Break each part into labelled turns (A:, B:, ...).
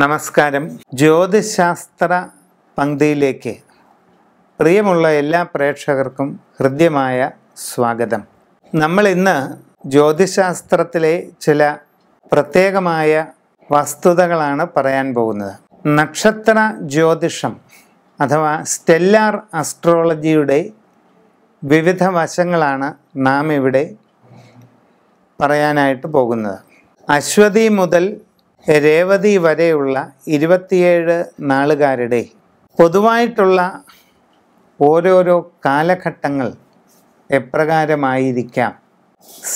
A: നമസ്കാരം ജ്യോതിശാസ്ത്ര പങ്ക്തിയിലേക്ക് പ്രിയമുള്ള എല്ലാ പ്രേക്ഷകർക്കും ഹൃദ്യമായ സ്വാഗതം നമ്മൾ ഇന്ന് ജ്യോതിശാസ്ത്രത്തിലെ ചില പ്രത്യേകമായ വസ്തുതകളാണ് പറയാൻ പോകുന്നത് നക്ഷത്ര ജ്യോതിഷം അഥവാ സ്റ്റെല്ലാർ അസ്ട്രോളജിയുടെ വിവിധ വശങ്ങളാണ് നാം ഇവിടെ പറയാനായിട്ട് പോകുന്നത് അശ്വതി മുതൽ രേവതി വരെയുള്ള ഇരുപത്തിയേഴ് നാളുകാരുടെ പൊതുവായിട്ടുള്ള ഓരോരോ കാലഘട്ടങ്ങൾ എപ്രകാരമായിരിക്കാം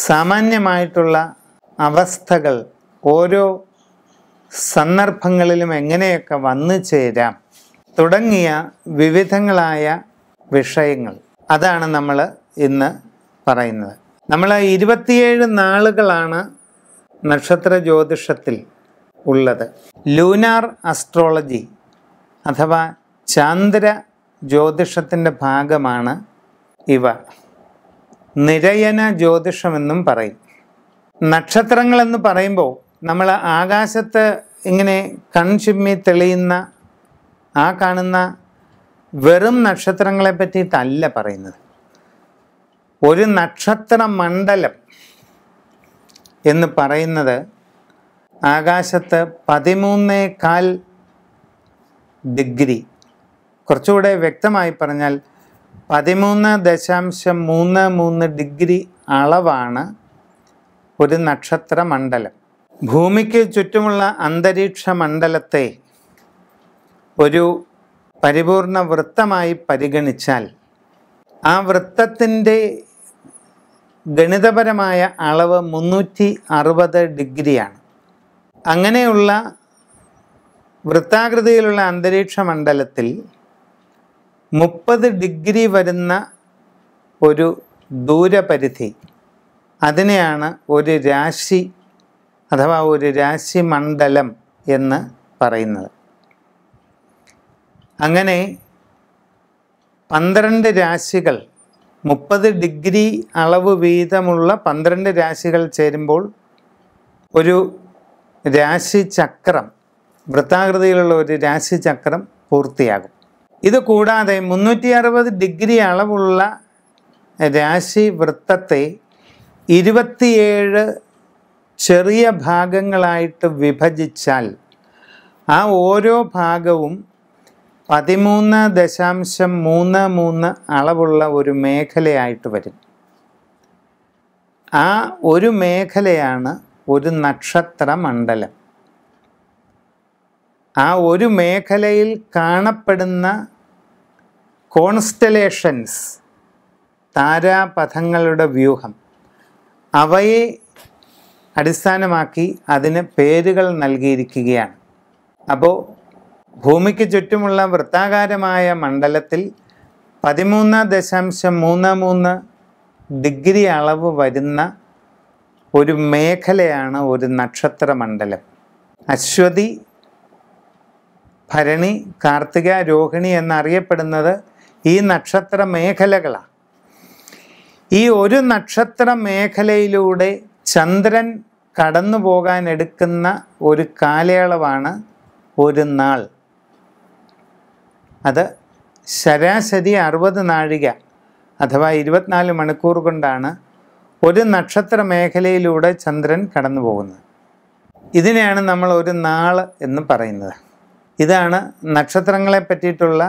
A: സാമാന്യമായിട്ടുള്ള അവസ്ഥകൾ ഓരോ സന്ദർഭങ്ങളിലും എങ്ങനെയൊക്കെ വന്നു ചേരാം തുടങ്ങിയ വിവിധങ്ങളായ വിഷയങ്ങൾ അതാണ് നമ്മൾ ഇന്ന് പറയുന്നത് നമ്മൾ ഇരുപത്തിയേഴ് നാളുകളാണ് നക്ഷത്ര ജ്യോതിഷത്തിൽ ഉള്ളത് ലൂനാർ അസ്ട്രോളജി അഥവാ ചാന്ദ്ര ജ്യോതിഷത്തിൻ്റെ ഭാഗമാണ് ഇവ നിരയന ജ്യോതിഷമെന്നും പറയും നക്ഷത്രങ്ങളെന്ന് പറയുമ്പോൾ നമ്മൾ ആകാശത്ത് ഇങ്ങനെ കൺചിമ്മി തെളിയുന്ന ആ കാണുന്ന വെറും നക്ഷത്രങ്ങളെ പറ്റിയിട്ടല്ല പറയുന്നത് ഒരു നക്ഷത്ര മണ്ഡലം എന്ന് പറയുന്നത് ആകാശത്ത് പതിമൂന്നേ കാൽ ഡിഗ്രി കുറച്ചുകൂടെ വ്യക്തമായി പറഞ്ഞാൽ പതിമൂന്ന് ദശാംശം മൂന്ന് മൂന്ന് ഡിഗ്രി അളവാണ് ഒരു നക്ഷത്ര മണ്ഡലം ഭൂമിക്ക് ചുറ്റുമുള്ള അന്തരീക്ഷ മണ്ഡലത്തെ ഒരു പരിപൂർണ വൃത്തമായി പരിഗണിച്ചാൽ ആ വൃത്തത്തിൻ്റെ ഗണിതപരമായ അളവ് മുന്നൂറ്റി അറുപത് ഡിഗ്രിയാണ് അങ്ങനെയുള്ള വൃത്താകൃതിയിലുള്ള അന്തരീക്ഷ മണ്ഡലത്തിൽ മുപ്പത് ഡിഗ്രി വരുന്ന ഒരു ദൂരപരിധി അതിനെയാണ് ഒരു രാശി അഥവാ ഒരു രാശി മണ്ഡലം എന്ന് പറയുന്നത് അങ്ങനെ പന്ത്രണ്ട് രാശികൾ മുപ്പത് ഡിഗ്രി അളവ് വീതമുള്ള പന്ത്രണ്ട് രാശികൾ ചേരുമ്പോൾ ഒരു രാശിചക്രം വൃത്താകൃതിയിലുള്ള ഒരു രാശിചക്രം പൂർത്തിയാകും ഇത് കൂടാതെ മുന്നൂറ്റി അറുപത് ഡിഗ്രി അളവുള്ള രാശി വൃത്തത്തെ ഇരുപത്തിയേഴ് ചെറിയ ഭാഗങ്ങളായിട്ട് വിഭജിച്ചാൽ ആ ഓരോ ഭാഗവും പതിമൂന്ന് ദശാംശം മൂന്ന് മൂന്ന് അളവുള്ള ഒരു മേഖലയായിട്ട് വരും ആ ഒരു മേഖലയാണ് ഒരു നക്ഷത്രമണ്ഡലം ആ ഒരു മേഖലയിൽ കാണപ്പെടുന്ന കോൺസ്റ്റലേഷൻസ് താരാപഥങ്ങളുടെ വ്യൂഹം അവയെ അടിസ്ഥാനമാക്കി അതിന് പേരുകൾ നൽകിയിരിക്കുകയാണ് അപ്പോൾ ഭൂമിക്ക് ചുറ്റുമുള്ള വൃത്താകാരമായ മണ്ഡലത്തിൽ പതിമൂന്ന് ദശാംശം മൂന്ന് മൂന്ന് ഡിഗ്രി അളവ് വരുന്ന ഒരു മേഖലയാണ് ഒരു നക്ഷത്രമണ്ഡലം അശ്വതി ഭരണി കാർത്തിക രോഹിണി എന്നറിയപ്പെടുന്നത് ഈ നക്ഷത്ര മേഖലകളാണ് ഈ ഒരു നക്ഷത്ര മേഖലയിലൂടെ ചന്ദ്രൻ കടന്നു പോകാൻ എടുക്കുന്ന ഒരു കാലയളവാണ് ഒരു നാൾ അത് ശരാശരി അറുപത് നാഴിക അഥവാ ഇരുപത്തിനാല് മണിക്കൂർ കൊണ്ടാണ് ഒരു നക്ഷത്ര മേഖലയിലൂടെ ചന്ദ്രൻ കടന്നു പോകുന്നത് ഇതിനെയാണ് നമ്മൾ ഒരു നാള് എന്ന് പറയുന്നത് ഇതാണ് നക്ഷത്രങ്ങളെ പറ്റിയിട്ടുള്ള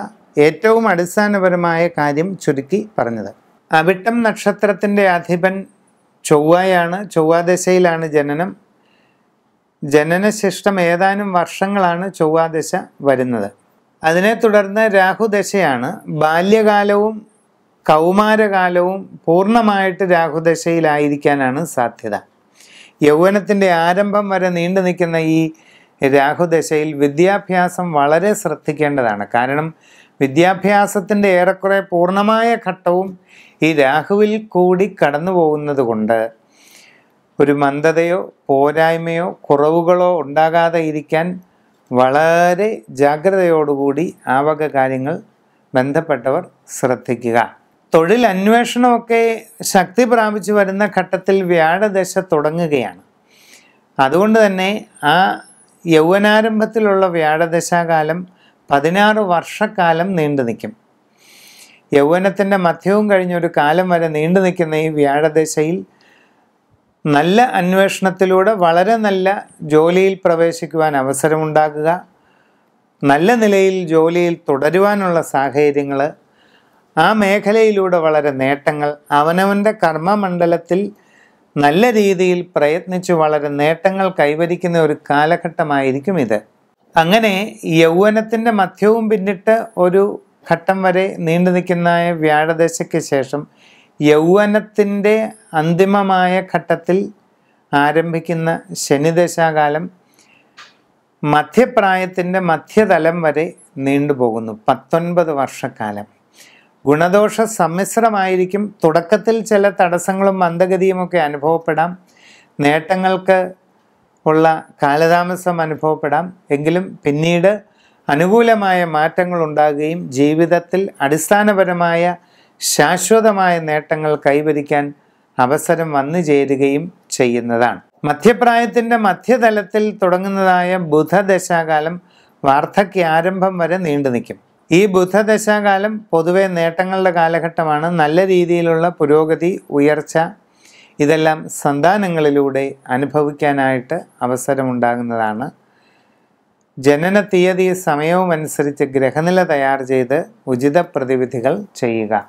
A: ഏറ്റവും അടിസ്ഥാനപരമായ കാര്യം ചുരുക്കി പറഞ്ഞത് അവിട്ടം നക്ഷത്രത്തിൻ്റെ അധിപൻ ചൊവ്വയാണ് ചൊവ്വാദശയിലാണ് ജനനം ജനനശിഷ്ടം ഏതാനും വർഷങ്ങളാണ് ചൊവ്വാദശ വരുന്നത് അതിനെ തുടർന്ന് രാഹുദശയാണ് ബാല്യകാലവും കൗമാരകാലവും പൂർണ്ണമായിട്ട് രാഹുദശയിലായിരിക്കാനാണ് സാധ്യത യൗവനത്തിൻ്റെ ആരംഭം വരെ നീണ്ടു നിൽക്കുന്ന ഈ രാഹുദശയിൽ വിദ്യാഭ്യാസം വളരെ ശ്രദ്ധിക്കേണ്ടതാണ് കാരണം വിദ്യാഭ്യാസത്തിൻ്റെ ഏറെക്കുറെ പൂർണ്ണമായ ഘട്ടവും ഈ രാഹുവിൽ കൂടി കടന്നു പോകുന്നത് കൊണ്ട് ഒരു മന്ദതയോ പോരായ്മയോ കുറവുകളോ ഉണ്ടാകാതെ ഇരിക്കാൻ വളരെ ജാഗ്രതയോടുകൂടി ആവക കാര്യങ്ങൾ ബന്ധപ്പെട്ടവർ ശ്രദ്ധിക്കുക തൊഴിൽ അന്വേഷണമൊക്കെ ശക്തി പ്രാപിച്ചു വരുന്ന ഘട്ടത്തിൽ വ്യാഴദശ തുടങ്ങുകയാണ് അതുകൊണ്ട് തന്നെ ആ യൗവനാരംഭത്തിലുള്ള വ്യാഴദശാകാലം പതിനാറ് വർഷക്കാലം നീണ്ടു നിൽക്കും യൗവനത്തിൻ്റെ മധ്യവും കഴിഞ്ഞൊരു കാലം വരെ നീണ്ടു നിൽക്കുന്ന ഈ വ്യാഴദശയിൽ നല്ല അന്വേഷണത്തിലൂടെ വളരെ നല്ല ജോലിയിൽ പ്രവേശിക്കുവാൻ അവസരമുണ്ടാകുക നല്ല നിലയിൽ ജോലിയിൽ തുടരുവാനുള്ള സാഹചര്യങ്ങൾ ആ മേഖലയിലൂടെ വളരെ നേട്ടങ്ങൾ അവനവൻ്റെ കർമ്മമണ്ഡലത്തിൽ നല്ല രീതിയിൽ പ്രയത്നിച്ചു വളരെ നേട്ടങ്ങൾ കൈവരിക്കുന്ന ഒരു കാലഘട്ടമായിരിക്കും ഇത് അങ്ങനെ യൗവനത്തിൻ്റെ മധ്യവും പിന്നിട്ട് ഒരു ഘട്ടം വരെ നീണ്ടു നിൽക്കുന്ന വ്യാഴദശയ്ക്ക് ശേഷം യൗവനത്തിൻ്റെ അന്തിമമായ ഘട്ടത്തിൽ ആരംഭിക്കുന്ന ശനിദശാകാലം മധ്യപ്രായത്തിൻ്റെ മധ്യതലം വരെ നീണ്ടുപോകുന്നു പത്തൊൻപത് വർഷക്കാലം ഗുണദോഷ സമ്മിശ്രമായിരിക്കും തുടക്കത്തിൽ ചില തടസ്സങ്ങളും മന്ദഗതിയുമൊക്കെ അനുഭവപ്പെടാം നേട്ടങ്ങൾക്ക് ഉള്ള കാലതാമസം അനുഭവപ്പെടാം എങ്കിലും പിന്നീട് അനുകൂലമായ മാറ്റങ്ങൾ ഉണ്ടാകുകയും ജീവിതത്തിൽ അടിസ്ഥാനപരമായ ശാശ്വതമായ നേട്ടങ്ങൾ കൈവരിക്കാൻ അവസരം വന്നു ചേരുകയും ചെയ്യുന്നതാണ് മധ്യപ്രായത്തിൻ്റെ മധ്യതലത്തിൽ തുടങ്ങുന്നതായ ബുധദശാകാലം വാർദ്ധക്യാരംഭം വരെ നീണ്ടു നിൽക്കും ഈ ബുദ്ധദശാകാലം പൊതുവെ നേട്ടങ്ങളുടെ കാലഘട്ടമാണ് നല്ല രീതിയിലുള്ള പുരോഗതി ഉയർച്ച ഇതെല്ലാം സന്താനങ്ങളിലൂടെ അനുഭവിക്കാനായിട്ട് അവസരമുണ്ടാകുന്നതാണ് ജനന തീയതി സമയവും അനുസരിച്ച് ഗ്രഹനില തയ്യാർ ചെയ്ത് ഉചിത പ്രതിവിധികൾ ചെയ്യുക